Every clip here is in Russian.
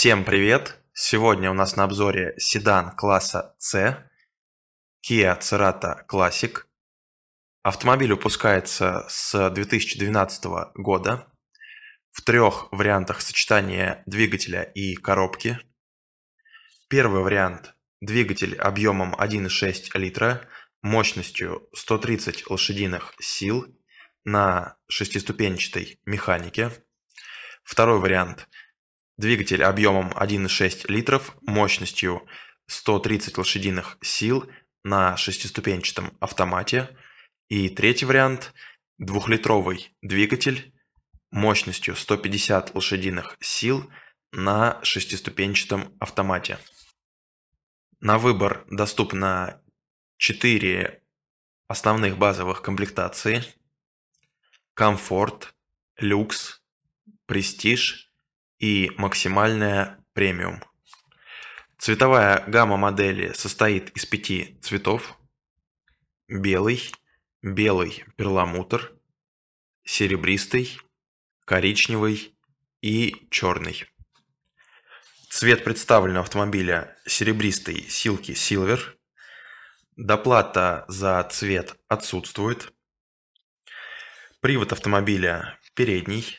Всем привет! Сегодня у нас на обзоре седан класса C, Kia Cerato Classic. Автомобиль выпускается с 2012 года в трех вариантах сочетания двигателя и коробки. Первый вариант – двигатель объемом 1,6 литра, мощностью 130 лошадиных сил на шестиступенчатой механике. Второй вариант – Двигатель объемом 1,6 литров, мощностью 130 лошадиных сил на шестиступенчатом автомате. И третий вариант – двухлитровый двигатель мощностью 150 лошадиных сил на шестиступенчатом автомате. На выбор доступно 4 основных базовых комплектации – комфорт, люкс, престиж – и максимальная премиум. Цветовая гамма модели состоит из пяти цветов. Белый, белый перламутр, серебристый, коричневый и черный. Цвет представленного автомобиля серебристый Силки Silver. Доплата за цвет отсутствует. Привод автомобиля передний,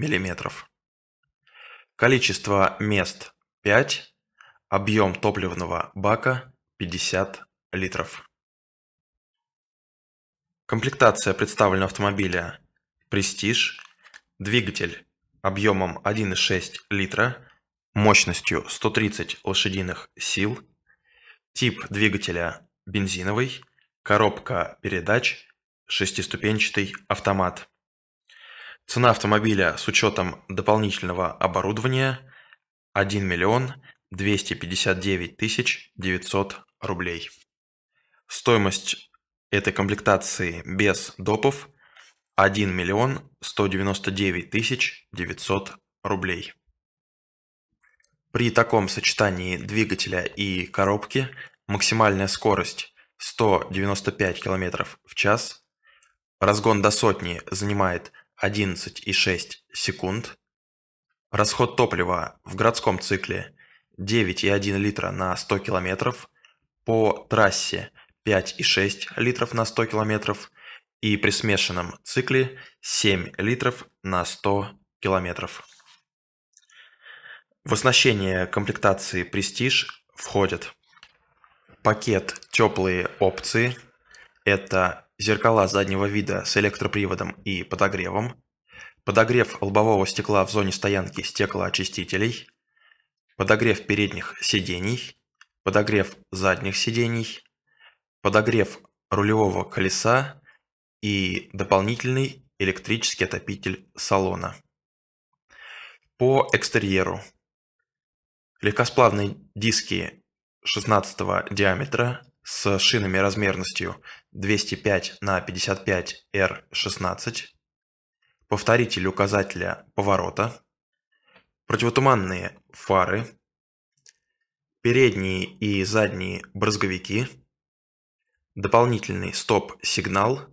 мм. Количество мест 5, объем топливного бака 50 литров. Комплектация представлена автомобиля Prestige, двигатель объемом 1,6 литра, мощностью 130 лошадиных сил, тип двигателя бензиновый, коробка передач, шестиступенчатый автомат. Цена автомобиля с учетом дополнительного оборудования 1 миллион 259 тысяч 900 рублей. Стоимость этой комплектации без допов 1 миллион 199 тысяч 900 рублей. При таком сочетании двигателя и коробки максимальная скорость 195 км в час, разгон до сотни занимает 11,6 секунд. Расход топлива в городском цикле 9,1 литра на 100 километров, по трассе 5,6 литров на 100 километров и при смешанном цикле 7 литров на 100 километров. В оснащение комплектации «Престиж» входят пакет «Теплые опции» – это зеркала заднего вида с электроприводом и подогревом, подогрев лобового стекла в зоне стоянки стеклоочистителей, подогрев передних сидений, подогрев задних сидений, подогрев рулевого колеса и дополнительный электрический отопитель салона. По экстерьеру. Легкосплавные диски 16 диаметра с шинами размерностью 205 на 55 R16, повторитель указателя поворота, противотуманные фары, передние и задние брызговики, дополнительный стоп-сигнал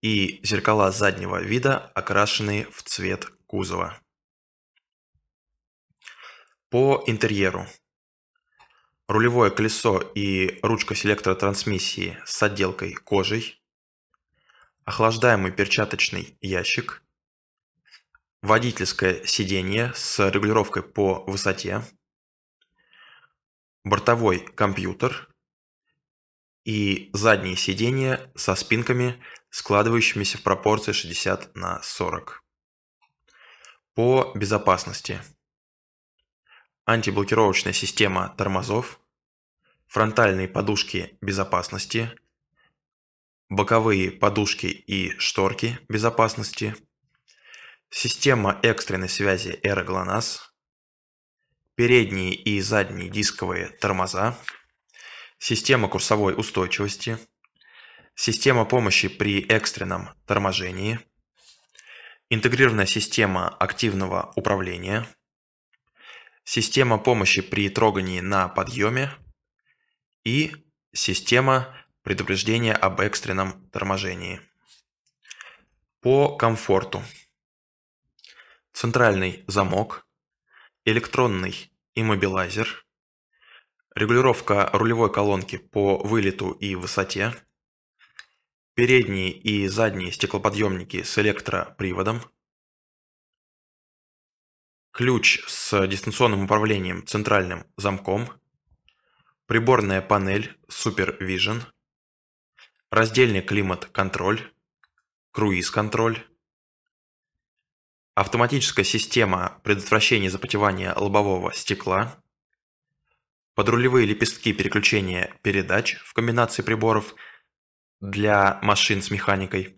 и зеркала заднего вида, окрашенные в цвет кузова. По интерьеру – рулевое колесо и ручка селектора трансмиссии с отделкой кожей, охлаждаемый перчаточный ящик, водительское сиденье с регулировкой по высоте, бортовой компьютер и задние сиденья со спинками, складывающимися в пропорции 60 на 40. По безопасности – антиблокировочная система тормозов, фронтальные подушки безопасности, боковые подушки и шторки безопасности, система экстренной связи «Эроглонас», передние и задние дисковые тормоза, система курсовой устойчивости, система помощи при экстренном торможении, интегрированная система активного управления – система помощи при трогании на подъеме и система предупреждения об экстренном торможении. По комфорту. Центральный замок, электронный иммобилайзер, регулировка рулевой колонки по вылету и высоте, передние и задние стеклоподъемники с электроприводом – ключ с дистанционным управлением центральным замком, приборная панель Super Vision, раздельный климат-контроль, круиз-контроль, автоматическая система предотвращения запотевания лобового стекла, подрулевые лепестки переключения передач в комбинации приборов для машин с механикой,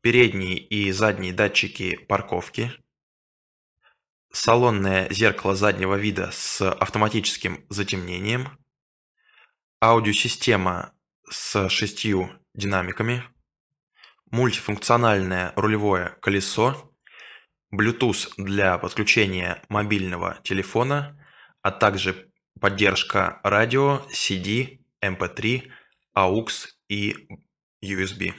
передние и задние датчики парковки – салонное зеркало заднего вида с автоматическим затемнением, аудиосистема с шестью динамиками, мультифункциональное рулевое колесо, Bluetooth для подключения мобильного телефона, а также поддержка радио, CD, MP3, AUX и USB.